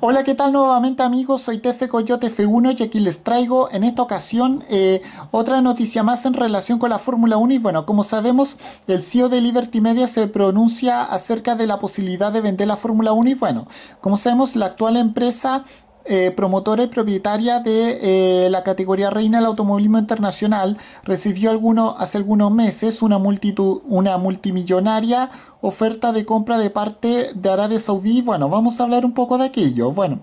Hola, ¿qué tal nuevamente amigos? Soy Tefe Coyote F1 y aquí les traigo en esta ocasión eh, otra noticia más en relación con la Fórmula 1 y bueno, como sabemos, el CEO de Liberty Media se pronuncia acerca de la posibilidad de vender la Fórmula 1 y bueno, como sabemos, la actual empresa eh, promotora y propietaria de eh, la categoría reina del automovilismo internacional, recibió hace algunos meses una, multitud, una multimillonaria oferta de compra de parte de Arabia Saudí. Bueno, vamos a hablar un poco de aquello. Bueno,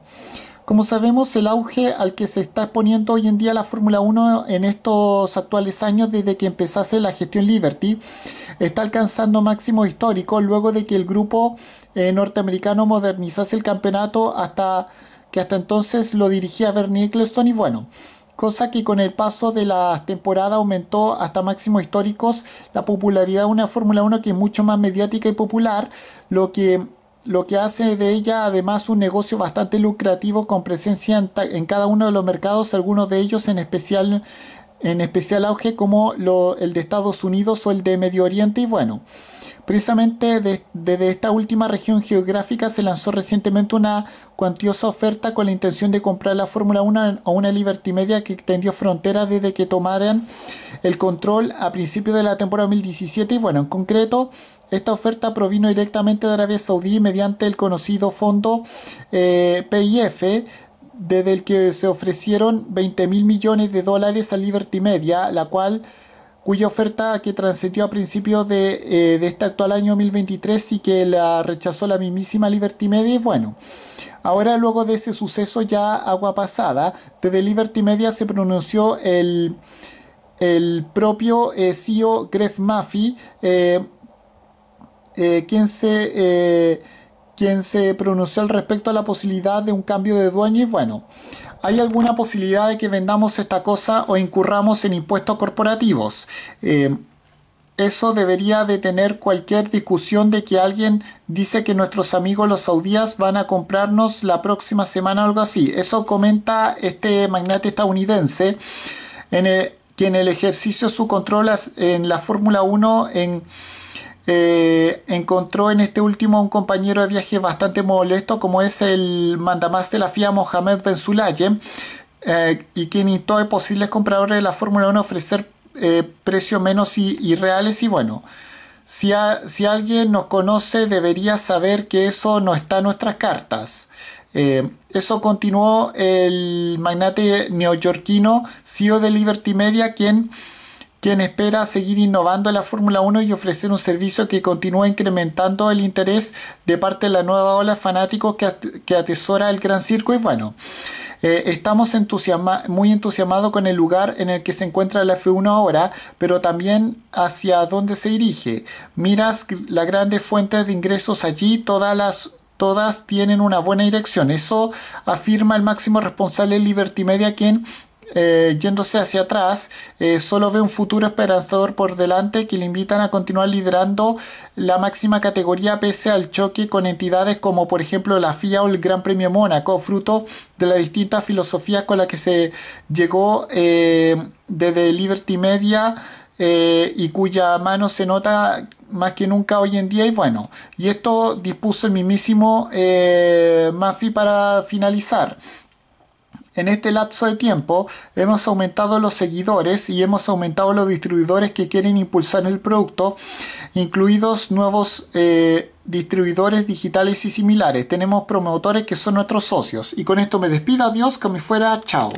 como sabemos, el auge al que se está exponiendo hoy en día la Fórmula 1 en estos actuales años desde que empezase la gestión Liberty está alcanzando máximo histórico luego de que el grupo eh, norteamericano modernizase el campeonato hasta que hasta entonces lo dirigía Bernie Eccleston y bueno, cosa que con el paso de la temporada aumentó hasta máximos históricos la popularidad de una Fórmula 1 que es mucho más mediática y popular, lo que, lo que hace de ella además un negocio bastante lucrativo con presencia en, cada uno de los mercados, algunos de ellos en especial en especial auge como el de Estados Unidos o el de Medio Oriente y bueno, Precisamente desde esta última región geográfica se lanzó recientemente una cuantiosa oferta con la intención de comprar la Fórmula 1 a una Liberty Media que extendió fronteras desde que tomaran el control a principios de la temporada 2017 y bueno, en concreto esta oferta provino directamente de Arabia Saudí mediante el conocido fondo eh, PIF desde el que se ofrecieron 20 mil millones de dólares a Liberty Media, la cual cuya oferta que transitió a principios de, eh, este actual año 2023 y que la rechazó la mismísima Liberty Media. Y bueno, ahora luego de ese suceso ya agua pasada, desde Liberty Media se pronunció el, propio eh, CEO Greg Maffey, eh, quien se quien se pronunció al respecto a la posibilidad de un cambio de dueño y bueno, ¿hay alguna posibilidad de que vendamos esta cosa o incurramos en impuestos corporativos? Eh, eso debería detener cualquier discusión de que alguien dice que nuestros amigos los saudíes van a comprarnos la próxima semana o algo así. Eso comenta este magnate estadounidense en el, que en el ejercicio su control en la Fórmula 1 en eh, encontró en este último un compañero de viaje bastante molesto como es el mandamás de la FIA Mohamed Ben Sulayem eh, y que instó a posibles compradores de la Fórmula 1 a ofrecer eh, precios menos y, y, bueno si, si, alguien nos conoce debería saber que eso no está en nuestras cartas eh, eso continuó el magnate neoyorquino CEO de Liberty Media quien quien espera seguir innovando la Fórmula 1 y ofrecer un servicio que continúa incrementando el interés de parte de la nueva ola fanáticos que, atesora el Gran Circo. Y bueno, eh, estamos muy entusiasmados con el lugar en el que se encuentra la F1 ahora, pero también hacia dónde se dirige. Miras las grandes fuentes de ingresos allí, todas las todas tienen una buena dirección. Eso afirma el máximo responsable de Liberty Media, quien eh, yéndose hacia atrás, eh, solo ve un futuro esperanzador por delante que le invitan a continuar liderando la máxima categoría pese al choque con entidades como por ejemplo la FIA o el Gran Premio Mónaco, fruto de las distintas filosofías con las que se llegó eh, desde Liberty Media y cuya mano se nota más que nunca hoy en día y bueno, y esto dispuso el mismísimo Mafi para finalizar. En este lapso de tiempo hemos aumentado los seguidores y hemos aumentado los distribuidores que quieren impulsar el producto, incluidos nuevos eh, distribuidores digitales y similares. Tenemos promotores que son nuestros socios. Y con esto me despido, adiós, que me fuera, chao.